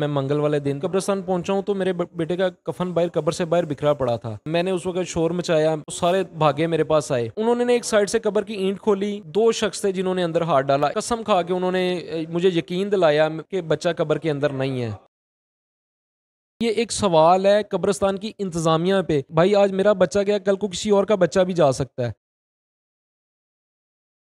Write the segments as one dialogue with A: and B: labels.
A: میں منگل والے دن قبرستان پہنچا ہوں تو میرے بیٹے کا کفن باہر قبر سے باہر بکھرا پڑا تھا میں نے اس وقت شور مچایا سارے بھاگے میرے پاس آئے انہوں نے ایک سائڈ سے قبر کی اینٹ کھولی دو شخص تھے جنہوں نے اندر ہاتھ ڈالا قسم کھا کے انہوں نے مجھے یقین دلایا کہ بچہ قبر کے اندر نہیں ہے یہ ایک سوال ہے قبرستان کی انتظامیہ پہ بھائی آج میرا بچہ گیا کل کو کسی اور کا بچہ بھی جا سکتا ہے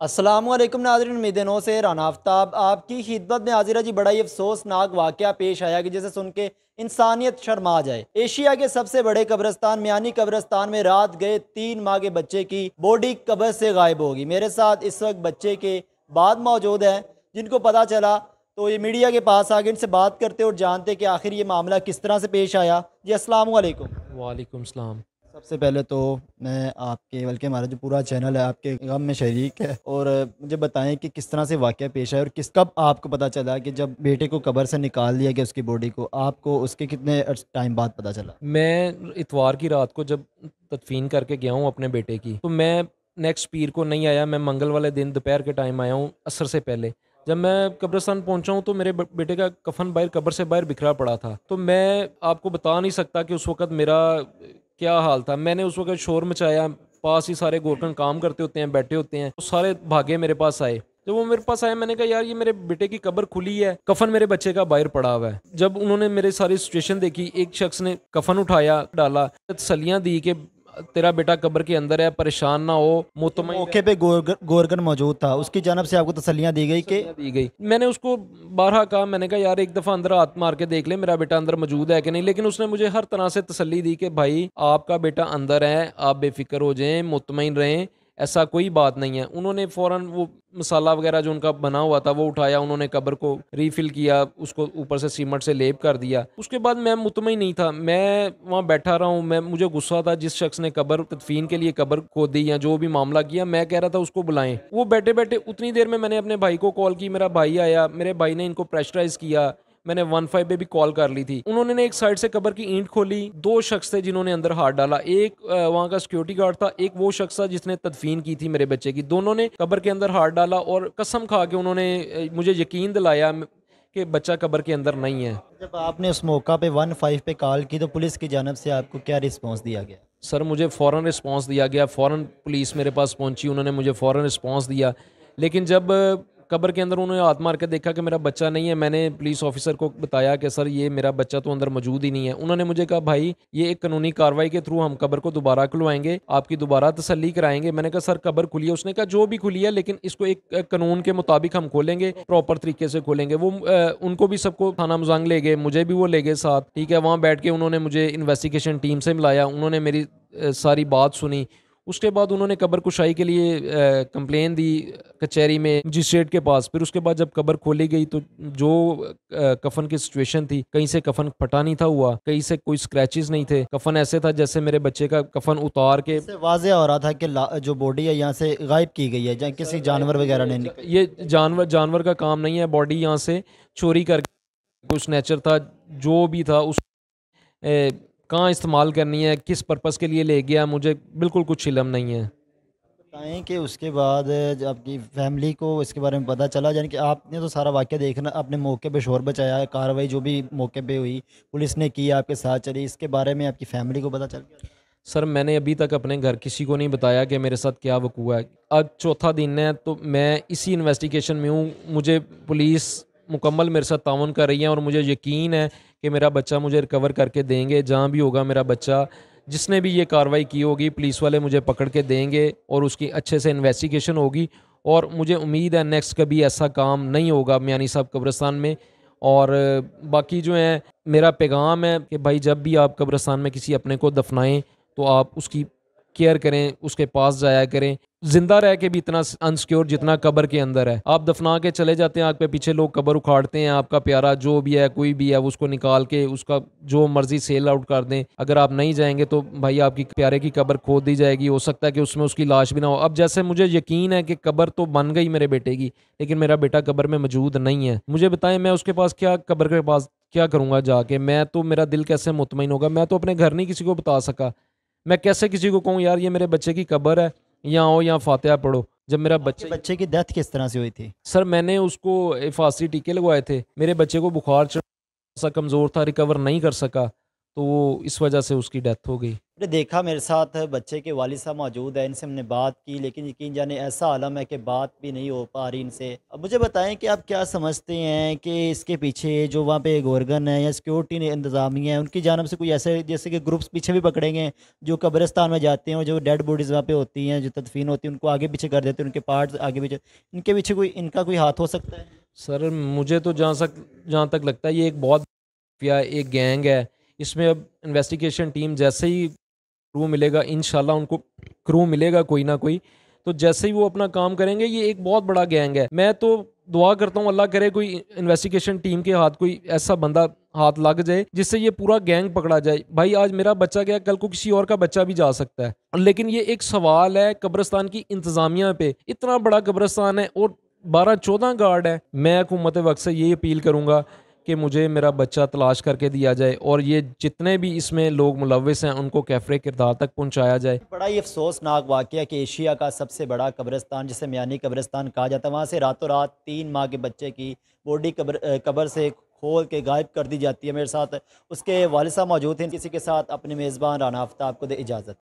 A: السلام
B: علیکم ناظرین نو سے رانا آفتاب آپ کی خدمت میں حاضرہ جی بڑا ہی افسوسناک واقعہ پیش آیا کہ جسے سن کے انسانیت شرما جائے ایشیا کے سب سے بڑے قبرستان میانی قبرستان میں رات گئے تین ماہ کے بچے کی بوڈی قبر سے غائب ہوگی میرے ساتھ اس وقت بچے کے بعد موجود ہیں جن کو پتہ چلا تو یہ میڈیا کے پاس آگے ان سے بات کرتے اور جانتے کہ آخر یہ معاملہ کس طرح سے پیش آیا جی السلام علیکم
A: وعلیکم السلام
B: سب سے پہلے تو میں آپ کے بلکہ ہمارا جو پورا چینل ہے آپ کے غم میں شریک ہے اور مجھے بتائیں کہ کس طرح سے واقعہ پیش ہے اور کس کب آپ کو پتہ چلا کہ جب بیٹے کو قبر سے نکال دیا گیا اس کی باڈی کو آپ کو اس کے کتنے ٹائم بعد پتہ چلا
A: میں اتوار کی رات کو جب تدفین کر کے گیا ہوں اپنے بیٹے کی تو میں نیکسٹ پیر کو نہیں آیا میں منگل والے دن دوپہر کے ٹائم آیا ہوں عصر سے پہلے جب میں قبرستان پہنچا ہوں تو میرے بیٹے کا کفن باہر قبر سے باہر بکھرا پڑا تھا تو میں آپ کو بتا نہیں سکتا کہ اس وقت میرا کیا حال تھا میں نے اس وقت شور مچایا پاس ہی سارے گورکھن کام کرتے ہوتے ہیں بیٹھے ہوتے ہیں سارے بھاگے میرے پاس آئے جب وہ میرے پاس آئے میں نے کہا یار یہ میرے بیٹے کی قبر کھلی ہے کفن میرے بچے کا باہر پڑا ہوا ہے جب انہوں نے میرے ساری سچویشن دیکھی ایک شخص نے کفن اٹھایا ڈالا تسلیاں دی کہ تیرا بیٹا قبر کے اندر ہے پریشان نہ ہو مطمئن موقع
B: پہ گورگن موجود تھا اس کی جانب سے آپ کو تسلیہ دی گئی کہ
A: گئی میں نے اس کو بارہ کہا میں نے کہا یار ایک دفعہ اندر ہاتھ مار کے دیکھ لے میرا بیٹا اندر موجود ہے کہ نہیں لیکن اس نے مجھے ہر طرح سے تسلی دی کہ بھائی آپ کا بیٹا اندر ہے آپ بے فکر ہو جائیں مطمئن رہیں ایسا کوئی بات نہیں ہے انہوں نے فوراً وہ مسالہ وغیرہ جو ان کا بنا ہوا تھا وہ اٹھایا انہوں نے قبر کو ریفل کیا اس کو اوپر سے سیمٹ سے لیپ کر دیا اس کے بعد میں مطمئن نہیں تھا میں وہاں بیٹھا رہا ہوں میں مجھے غصہ تھا جس شخص نے قبر تدفین کے لیے قبر کھود دی یا جو بھی معاملہ کیا میں کہہ رہا تھا اس کو بلائیں وہ بیٹھے بیٹھے اتنی دیر میں میں نے اپنے بھائی کو کال کی میرا بھائی آیا میرے بھائی نے ان کو پریشرائز کیا میں نے ون فائیو پہ بھی کال کر لی تھی انہوں نے ایک سائڈ سے قبر کی اینٹ کھولی دو شخص تھے جنہوں نے اندر ہاتھ ڈالا ایک وہاں کا سیکورٹی گارڈ تھا ایک وہ شخص تھا جس نے تدفین کی تھی میرے بچے کی دونوں نے قبر کے اندر ہاتھ ڈالا اور قسم کھا کے انہوں نے مجھے یقین دلایا کہ بچہ قبر کے اندر نہیں ہے
B: جب آپ نے اس موقع پہ ون فائیو پہ کال کی تو پولیس کی جانب سے آپ کو کیا رسپانس
A: دیا گیا سر مجھے فوراً رسپانس دیا گیا فوراً پولیس میرے پاس پہنچی انہوں نے مجھے فوراً رسپانس دیا لیکن جب قبر کے اندر انہوں نے ہاتھ مار کے دیکھا کہ میرا بچہ نہیں ہے میں نے پولیس آفیسر کو بتایا کہ سر یہ میرا بچہ تو اندر موجود ہی نہیں ہے انہوں نے مجھے کہا بھائی یہ ایک قانونی کاروائی کے تھرو ہم قبر کو دوبارہ کھلوائیں گے آپ کی دوبارہ تسلی کرائیں گے میں نے کہا سر قبر کھلی ہے اس نے کہا جو بھی کھلی ہے لیکن اس کو ایک قانون کے مطابق ہم کھولیں گے پراپر طریقے سے کھولیں گے وہ ان کو بھی سب کو تھانہ مزانگ لے گئے مجھے بھی وہ لے گئے ساتھ ٹھیک ہے وہاں بیٹھ کے انہوں نے مجھے انویسٹیگیشن ٹیم سے ملایا انہوں نے میری ساری بات سنی اس کے بعد انہوں نے قبر کشائی کے لیے کمپلین دی کچہری میں مجسٹریٹ کے پاس پھر اس کے بعد جب قبر کھولی گئی تو جو کفن کی سچویشن تھی کہیں سے کفن پھٹا نہیں تھا ہوا کہیں سے کوئی اسکریچز نہیں تھے کفن ایسے تھا جیسے میرے بچے کا کفن اتار کے واضح ہو رہا تھا کہ جو باڈی ہے یہاں سے غائب کی گئی ہے جہاں کسی جانور وغیرہ نے یہ جانور جانور کا کام نہیں ہے باڈی یہاں سے چوری کر کے کچھ نیچر تھا جو بھی تھا اس کہاں استعمال کرنی ہے کس پرپس کے لیے لے گیا مجھے بالکل کچھ علم نہیں ہے
B: بتائیں کہ اس کے بعد آپ کی فیملی کو اس کے بارے میں پتہ چلا یعنی کہ آپ نے تو سارا واقعہ دیکھنا اپنے موقع پہ شور بچایا کاروائی جو بھی
A: موقع پہ ہوئی پولیس نے کی آپ کے ساتھ
B: چلی اس کے بارے میں آپ کی فیملی کو پتہ چل
A: گیا سر میں نے ابھی تک اپنے گھر کسی کو نہیں بتایا کہ میرے ساتھ کیا وقوع ہے آج چوتھا دن ہے تو میں اسی انویسٹیگیشن میں ہوں مجھے پولیس مکمل میرے ساتھ تعاون کر رہی ہے اور مجھے یقین ہے کہ میرا بچہ مجھے ریکور کر کے دیں گے جہاں بھی ہوگا میرا بچہ جس نے بھی یہ کاروائی کی ہوگی پولیس والے مجھے پکڑ کے دیں گے اور اس کی اچھے سے انویسٹیگیشن ہوگی اور مجھے امید ہے نیکسٹ کبھی ایسا کام نہیں ہوگا میانی صاحب قبرستان میں اور باقی جو ہیں میرا پیغام ہے کہ بھائی جب بھی آپ قبرستان میں کسی اپنے کو دفنائیں تو آپ اس کی کیئر کریں اس کے پاس جایا کریں زندہ رہ کے بھی اتنا انسیکیور جتنا قبر کے اندر ہے آپ دفنا کے چلے جاتے ہیں آگ پہ پیچھے لوگ قبر اکھاڑتے ہیں آپ کا پیارا جو بھی ہے کوئی بھی ہے اس کو نکال کے اس کا جو مرضی سیل آؤٹ کر دیں اگر آپ نہیں جائیں گے تو بھائی آپ کی پیارے کی قبر کھود دی جائے گی ہو سکتا ہے کہ اس میں اس کی لاش بھی نہ ہو اب جیسے مجھے یقین ہے کہ قبر تو بن گئی میرے بیٹے کی لیکن میرا بیٹا قبر میں موجود نہیں ہے مجھے بتائیں میں اس کے پاس کیا قبر کے پاس کیا کروں گا جا کے میں تو میرا دل کیسے مطمئن ہوگا میں تو اپنے گھر نہیں کسی کو بتا سکا میں کیسے کسی کو کہوں یار یہ میرے بچے کی قبر ہے یا آؤ یا فاتحہ پڑھو جب میرا بچے بچے کی ڈیتھ کس طرح سے ہوئی تھی سر میں نے اس کو فاسی ٹیکے لگوائے تھے میرے بچے کو بخار چڑھا سا کمزور تھا ریکور نہیں کر سکا تو وہ اس وجہ سے اس کی ڈیتھ ہو گئی
B: نے دیکھا میرے ساتھ بچے کے والد صاحب موجود ہیں ان سے ہم نے بات کی لیکن یقین جانے ایسا عالم ہے کہ بات بھی نہیں ہو پا رہی ان سے اب مجھے بتائیں کہ آپ کیا سمجھتے ہیں کہ اس کے پیچھے جو وہاں پہ گورگن ہے یا سیکیورٹی انتظامیہ ان کی جانب سے کوئی ایسے جیسے کہ گروپس پیچھے بھی پکڑیں گے جو قبرستان میں جاتے ہیں اور جو ڈیڈ باڈیز وہاں پہ ہوتی ہیں جو تدفین ہوتی ہیں ان کو آگے پیچھے کر دیتے ہیں ان کے پارٹس آگے پیچھے ان کے
A: پیچھے کوئی ان کا کوئی ہاتھ ہو سکتا ہے سر مجھے تو جہاں سک جہاں تک لگتا ہے یہ ایک بہت ایک گینگ ہے اس میں اب انویسٹیگیشن ٹیم جیسے ہی کرو ملے گا انشاءاللہ ان کو کرو ملے گا کوئی نہ کوئی تو جیسے ہی وہ اپنا کام کریں گے یہ ایک بہت بڑا گینگ ہے میں تو دعا کرتا ہوں اللہ کرے کوئی انویسٹیگیشن ٹیم کے ہاتھ کوئی ایسا بندہ ہاتھ لگ جائے جس سے یہ پورا گینگ پکڑا جائے بھائی آج میرا بچہ گیا کل کو کسی اور کا بچہ بھی جا سکتا ہے لیکن یہ ایک سوال ہے قبرستان کی انتظامیہ پہ اتنا بڑا قبرستان ہے اور بارہ چودہ گارڈ ہے میں حکومت وقت سے یہ اپیل کروں گا کہ مجھے میرا بچہ تلاش کر کے دیا جائے اور یہ جتنے بھی اس میں لوگ ملوث ہیں ان کو کیفرے کردار تک پہنچایا جائے
B: بڑا ہی افسوسناک واقعہ کہ ایشیا کا سب سے بڑا قبرستان جسے میانی قبرستان کہا جاتا ہے وہاں سے راتوں رات تین ماہ کے بچے کی بوڈی قبر قبر سے کھول کے غائب کر دی جاتی ہے میرے ساتھ اس کے والد صاحب موجود ہیں کسی کے ساتھ اپنے میزبان رانا آفتاب آپ کو دے اجازت